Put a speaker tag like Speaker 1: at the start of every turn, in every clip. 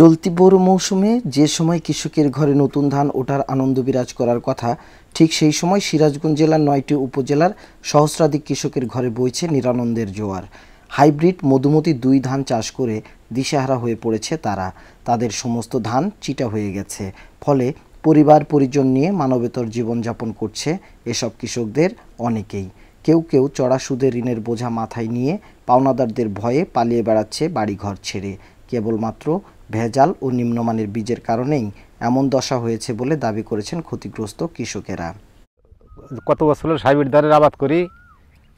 Speaker 1: চলতি বোরো মৌসুমে যে সময় কৃষকের ঘরে নতুন ধান ওঠার আনন্দ বিরাজ করার কথা ঠিক সেই সময় সিরাজগঞ্জ জেলার নয়টি উপজেলার সহস্রাধিক কৃষকের ঘরে বইছে নিরানন্দের জোয়ার হাইব্রিড মধুমতি দুই ধান চাষ করে দিশাহারা হয়ে পড়েছে তারা তাদের সমস্ত ধান চিটা হয়ে গেছে ফলে পরিবার পরিজন নিয়ে মানবেতর জীবনযাপন করছে এসব কৃষকদের অনেকেই কেউ কেউ চড়া সুদের ঋণের বোঝা মাথায় নিয়ে পাওনাদারদের ভয়ে পালিয়ে বেড়াচ্ছে বাড়িঘর ছেড়ে কেবলমাত্র ভেজাল ও নিম্নমানের বীজের কারণেই এমন দশা হয়েছে বলে দাবি করেছেন ক্ষতিগ্রস্ত কৃষকেরা
Speaker 2: কত বছর হাইব্রিড ধানের আবাদ করি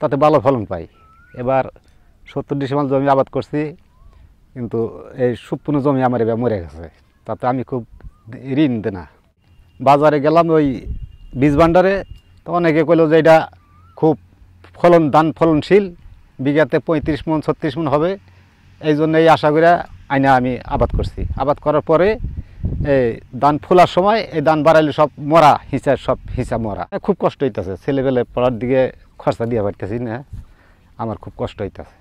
Speaker 2: তাতে ভালো ফলন পাই এবার সত্তর ডিসেম্বর জমি আবাদ করছি কিন্তু এই সম্পূর্ণ জমি আমার এবার মরে গেছে তাতে আমি খুব ঋণ না বাজারে গেলাম ওই বীজ ভাণ্ডারে তো অনেকে কইল যে এটা খুব ফলন দান ফলনশীল বিঘাতে পঁয়ত্রিশ মন ছত্রিশ মন হবে এই জন্য এই আশা করে আইনা আমি আবাদ করছি আবাদ করার পরে এই দান ফোলার সময় এই দান বাড়াইলে সব মরা হিঁচা সব হিঁচা মরা খুব কষ্ট হইতেছে ছেলেবেলে পড়ার দিকে খরচা দিয়ে পারতেছি না আমার খুব কষ্ট হইতেছে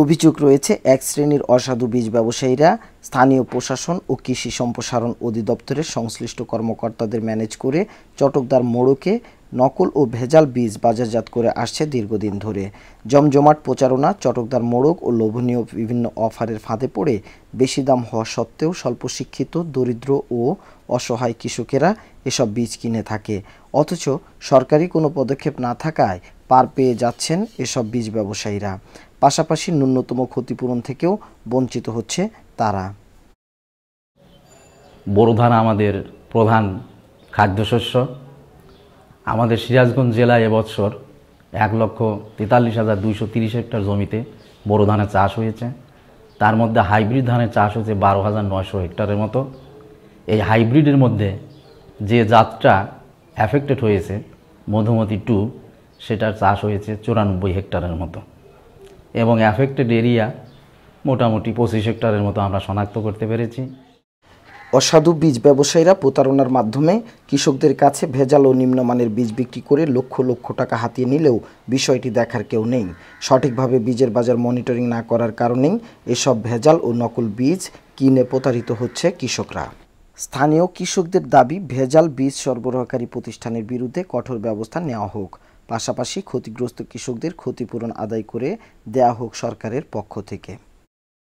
Speaker 1: অভিযোগ রয়েছে এক শ্রেণীর অসাধু বীজ ব্যবসায়ীরা স্থানীয় প্রশাসন ও কৃষি সম্প্রসারণ অধিদপ্তরের সংশ্লিষ্ট কর্মকর্তাদের ম্যানেজ করে চটকদার মোড়কে নকল ও ভেজাল বীজ বাজারজাত করে আসছে দীর্ঘদিন ধরে জমজমাট প্রচারণা চটকদার মোড়ক ও লোভনীয় বিভিন্ন অফারের ফাঁদে পড়ে বেশি দাম হওয়া সত্ত্বেও স্বল্প শিক্ষিত দরিদ্র ও অসহায় কৃষকেরা এসব বীজ কিনে থাকে অথচ সরকারি কোনো পদক্ষেপ না থাকায় পার পেয়ে যাচ্ছেন এসব বীজ ব্যবসায়ীরা পাশাপাশি ন্যূনতম ক্ষতিপূরণ থেকেও বঞ্চিত হচ্ছে তারা
Speaker 3: বোরো ধান আমাদের প্রধান খাদ্যশস্য আমাদের সিরাজগঞ্জ জেলায় এবছর এক লক্ষ তেতাল্লিশ হাজার দুইশো তিরিশ হেক্টর জমিতে বোরো ধানের চাষ হয়েছে তার মধ্যে হাইব্রিড ধানের চাষ হয়েছে বারো হাজার নয়শো হেক্টরের মতো এই হাইব্রিডের মধ্যে যে জাতটা অ্যাফেক্টেড হয়েছে মধুমতি টু সেটার চাষ হয়েছে চুরানব্বই হেক্টরের মতো এবং অ্যাফেক্টেড এরিয়া মোটামুটি পঁচিশ হেক্টরের মতো আমরা শনাক্ত করতে পেরেছি
Speaker 1: অসাধু বীজ ব্যবসায়ীরা প্রতারণার মাধ্যমে কৃষকদের কাছে ভেজাল ও নিম্নমানের বীজ বিক্রি করে লক্ষ লক্ষ টাকা হাতিয়ে নিলেও বিষয়টি দেখার কেউ নেই সঠিকভাবে বীজের বাজার মনিটরিং না করার কারণেই এসব ভেজাল ও নকল বীজ কিনে প্রতারিত হচ্ছে কৃষকরা স্থানীয় কৃষকদের দাবি ভেজাল বীজ সরবরাহকারী প্রতিষ্ঠানের বিরুদ্ধে কঠোর ব্যবস্থা নেওয়া হোক পাশাপাশি ক্ষতিগ্রস্ত কৃষকদের ক্ষতিপূরণ আদায় করে দেয়া হোক সরকারের পক্ষ থেকে